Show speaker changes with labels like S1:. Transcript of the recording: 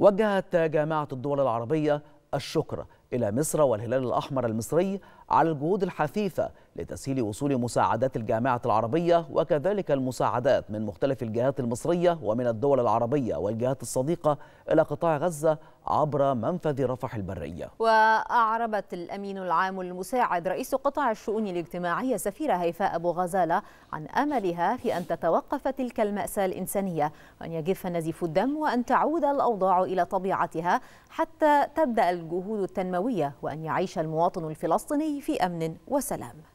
S1: وجهت جامعة الدول العربية الشكر إلى مصر والهلال الأحمر المصري على الجهود الحثيثة لتسهيل وصول مساعدات الجامعة العربية وكذلك المساعدات من مختلف الجهات المصرية ومن الدول العربية والجهات الصديقة إلى قطاع غزة عبر منفذ رفح البرية
S2: وأعربت الأمين العام المساعد رئيس قطاع الشؤون الاجتماعية سفيرة هيفاء أبو غزالة عن أملها في أن تتوقف تلك المأساة الإنسانية وأن يجف نزيف الدم وأن تعود الأوضاع إلى طبيعتها حتى تبدأ الجهود التنموية السماوية وأن يعيش المواطن الفلسطيني في أمن وسلام